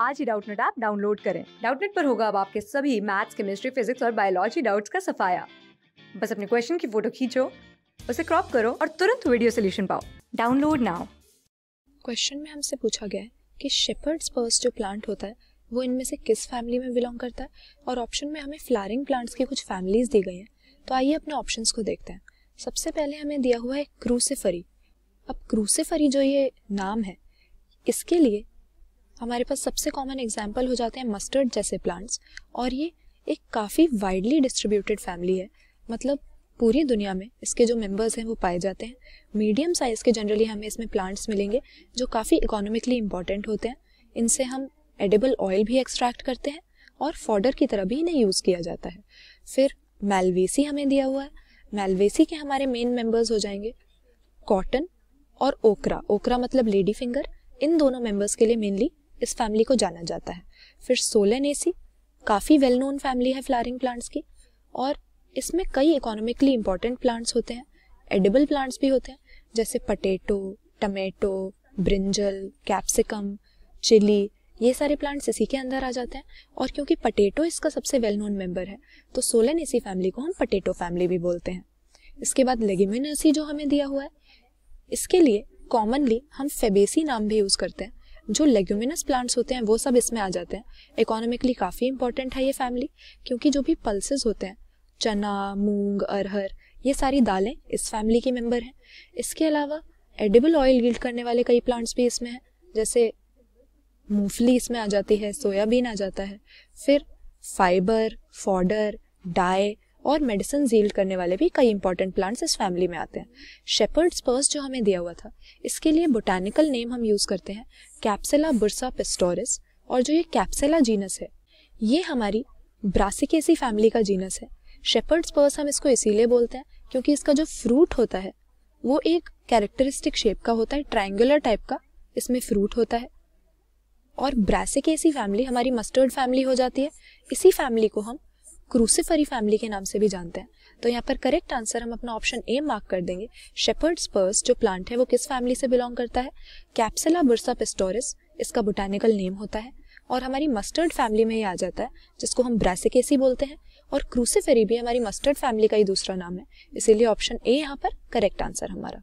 आज ही Doubtnut app download करें डाउटनेट पर होगा अब आपके सभी मैथ्स केमिस्ट्री फिजिक्स और बायोलॉजी डाउट्स का सफाया बस अपने क्वेश्चन की फोटो खींचो उसे क्रॉप करो और तुरंत वीडियो सोल्यूशन पाओ डाउनलोड नाउ क्वेश्चन में हमसे पूछा गया है कि शेपर्ड्स पर्स जो प्लांट होता है वो इनमें से किस फैमिली में बिलोंग करता है और ऑप्शन में हमें फ्लारिंग प्लांट्स की कुछ फैमिलीज दी गई हैं तो आइए अपने ऑप्शंस को देखते हैं सबसे पहले हमें दिया हुआ है क्रूसेफरी अब क्रूसेफरी जो ये नाम है इसके लिए हमारे पास सबसे कॉमन एग्जाम्पल हो जाते हैं मस्टर्ड जैसे प्लांट्स और ये एक काफ़ी वाइडली डिस्ट्रीब्यूटेड फैमिली है मतलब पूरी दुनिया में इसके जो मेंबर्स हैं वो पाए जाते हैं मीडियम साइज़ के जनरली हमें इसमें प्लांट्स मिलेंगे जो काफ़ी इकोनॉमिकली इम्पॉर्टेंट होते हैं इनसे हम एडेबल ऑयल भी एक्सट्रैक्ट करते हैं और फॉडर की तरह भी इन्हें यूज़ किया जाता है फिर मेलवेसी हमें दिया हुआ है मेलवेसी के हमारे मेन मेंबर्स हो जाएंगे कॉटन और ओकरा ओकरा मतलब लेडी फिंगर इन दोनों मेंबर्स के लिए मेनली इस फैमिली को जाना जाता है फिर सोलन एसी काफ़ी वेल नोन फैमिली है फ्लारिंग प्लांट्स की और इसमें कई इकोनॉमिकली इम्पॉर्टेंट प्लांट्स होते हैं एडिबल प्लांट्स भी होते हैं जैसे potato tomato brinjal capsicum chilli ये सारे प्लांट्स इसी के अंदर आ जाते हैं और क्योंकि पटेटो इसका सबसे वेल नोन मेम्बर है तो सोलन एसी फैमिली को हम पटेटो फैमिली भी बोलते हैं इसके बाद लेगिमिनसी जो हमें दिया हुआ है इसके लिए कॉमनली हम फेबेसी नाम भी यूज़ करते हैं जो लेग्यूमिनस प्लांट्स होते हैं वो सब इसमें आ जाते हैं इकोनॉमिकली काफ़ी इंपॉर्टेंट है ये फैमिली क्योंकि जो भी पल्सेस होते हैं चना मूंग अरहर ये सारी दालें इस फैमिली की मेंबर हैं इसके अलावा एडिबल ऑयल गिल्ड करने वाले कई प्लांट्स भी इसमें हैं जैसे मूंगफली इसमें आ जाती है सोयाबीन आ जाता है फिर फाइबर फॉडर डाई और मेडिसिन जील करने वाले भी कई इंपॉर्टेंट प्लांट्स इस फैमिली में आते हैं शेपर्ड्स पर्स जो हमें दिया हुआ था इसके लिए बोटैनिकल नेम हम यूज़ करते हैं कैप्सेला बुरसा पिस्टोरिस और जो ये कैप्सेला जीनस है ये हमारी ब्रासिकेसी फैमिली का जीनस है शेपर्ड्स पर्स हम इसको इसीलिए बोलते हैं क्योंकि इसका जो फ्रूट होता है वो एक कैरेक्टरिस्टिक शेप का होता है ट्राइंगुलर टाइप का इसमें फ्रूट होता है और ब्रासिकेसी फैमिली हमारी मस्टर्ड फैमिली हो जाती है इसी फैमिली को हम क्रूसिफरी फैमिली के नाम से भी जानते हैं तो यहाँ पर करेक्ट आंसर हम अपना ऑप्शन ए मार्क कर देंगे शेपर्ड्स पर्स जो प्लांट है वो किस फैमिली से बिलोंग करता है कैप्सला बुरसा पिस्टोरिस इसका बोटानिकल नेम होता है और हमारी मस्टर्ड फैमिली में ही आ जाता है जिसको हम ब्रासिकेसी बोलते हैं और क्रूसिफेरी भी हमारी मस्टर्ड फैमिली का ही दूसरा नाम है इसीलिए ऑप्शन ए यहाँ पर करेक्ट आंसर हमारा